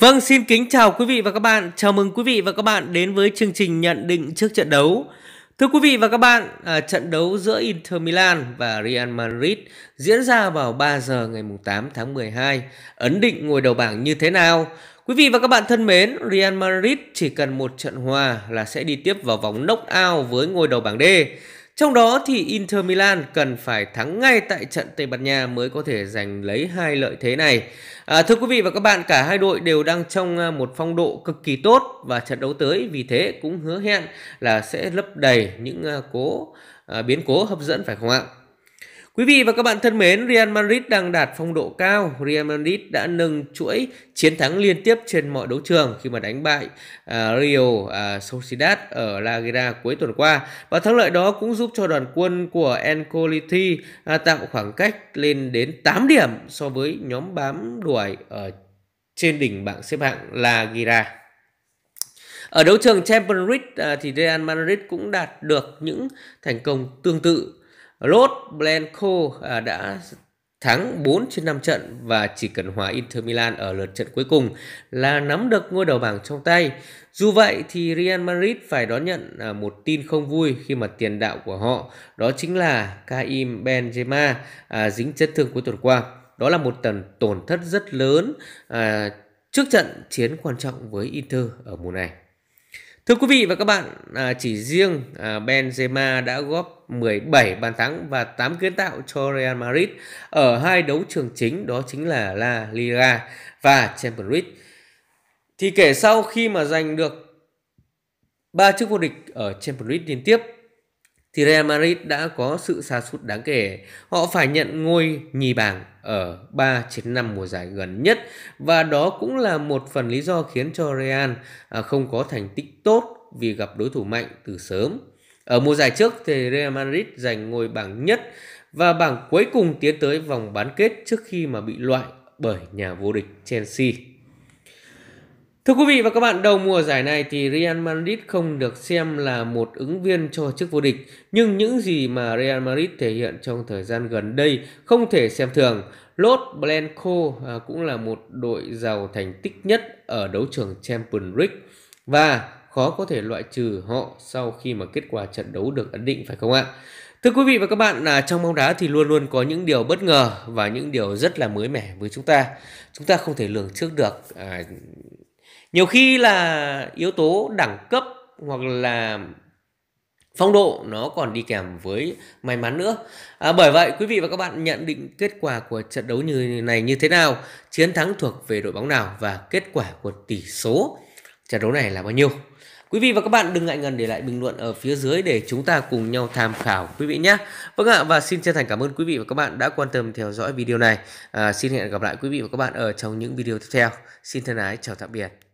Vâng, xin kính chào quý vị và các bạn. Chào mừng quý vị và các bạn đến với chương trình nhận định trước trận đấu. Thưa quý vị và các bạn, à, trận đấu giữa Inter Milan và Real Madrid diễn ra vào 3 giờ ngày 8 tháng 12. Ấn định ngồi đầu bảng như thế nào? Quý vị và các bạn thân mến, Real Madrid chỉ cần một trận hòa là sẽ đi tiếp vào vòng knock-out với ngôi đầu bảng D. Trong đó thì Inter Milan cần phải thắng ngay tại trận Tây Ban Nha mới có thể giành lấy hai lợi thế này. À, thưa quý vị và các bạn, cả hai đội đều đang trong à, một phong độ cực kỳ tốt và trận đấu tới vì thế cũng hứa hẹn là sẽ lấp đầy những à, cố à, biến cố hấp dẫn phải không ạ? Quý vị và các bạn thân mến, Real Madrid đang đạt phong độ cao. Real Madrid đã nâng chuỗi chiến thắng liên tiếp trên mọi đấu trường khi mà đánh bại uh, Real uh, Sociedad ở La Liga cuối tuần qua. Và thắng lợi đó cũng giúp cho đoàn quân của Encoliti uh, à, tạo khoảng cách lên đến 8 điểm so với nhóm bám đuổi ở trên đỉnh bảng xếp hạng La Liga. Ở đấu trường Champions League thì Real Madrid cũng đạt được những thành công tương tự Lod Blanco à, đã thắng 4 trên 5 trận và chỉ cần hòa Inter Milan ở lượt trận cuối cùng là nắm được ngôi đầu bảng trong tay. Dù vậy thì Real Madrid phải đón nhận à, một tin không vui khi mà tiền đạo của họ đó chính là Karim Benzema à, dính chấn thương cuối tuần qua. Đó là một tần tổn thất rất lớn à, trước trận chiến quan trọng với Inter ở mùa này. Thưa quý vị và các bạn, à, chỉ riêng à, Benzema đã góp 17 bàn thắng và 8 kiến tạo cho Real Madrid ở hai đấu trường chính đó chính là La Liga và Champions League. Thì kể sau khi mà giành được 3 chức vô địch ở Champions League liên tiếp thì Real Madrid đã có sự sa sút đáng kể. Họ phải nhận ngôi nhì bảng ở 3 chiến 5 mùa giải gần nhất và đó cũng là một phần lý do khiến cho Real à, không có thành tích tốt vì gặp đối thủ mạnh từ sớm. Ở mùa giải trước thì Real Madrid giành ngôi bảng nhất và bảng cuối cùng tiến tới vòng bán kết trước khi mà bị loại bởi nhà vô địch Chelsea. Thưa quý vị và các bạn, đầu mùa giải này thì Real Madrid không được xem là một ứng viên cho chức vô địch, nhưng những gì mà Real Madrid thể hiện trong thời gian gần đây không thể xem thường. Los Blanco à, cũng là một đội giàu thành tích nhất ở đấu trường Champions League và khó có thể loại trừ họ sau khi mà kết quả trận đấu được ấn định phải không ạ? Thưa quý vị và các bạn, là trong bóng đá thì luôn luôn có những điều bất ngờ và những điều rất là mới mẻ với chúng ta. Chúng ta không thể lường trước được à, nhiều khi là yếu tố đẳng cấp hoặc là phong độ nó còn đi kèm với may mắn nữa à, bởi vậy quý vị và các bạn nhận định kết quả của trận đấu như này như thế nào chiến thắng thuộc về đội bóng nào và kết quả của tỷ số trận đấu này là bao nhiêu Quý vị và các bạn đừng ngại ngần để lại bình luận ở phía dưới để chúng ta cùng nhau tham khảo quý vị nhé. Vâng ạ và xin chân thành cảm ơn quý vị và các bạn đã quan tâm theo dõi video này. À, xin hẹn gặp lại quý vị và các bạn ở trong những video tiếp theo. Xin thân ái chào tạm biệt.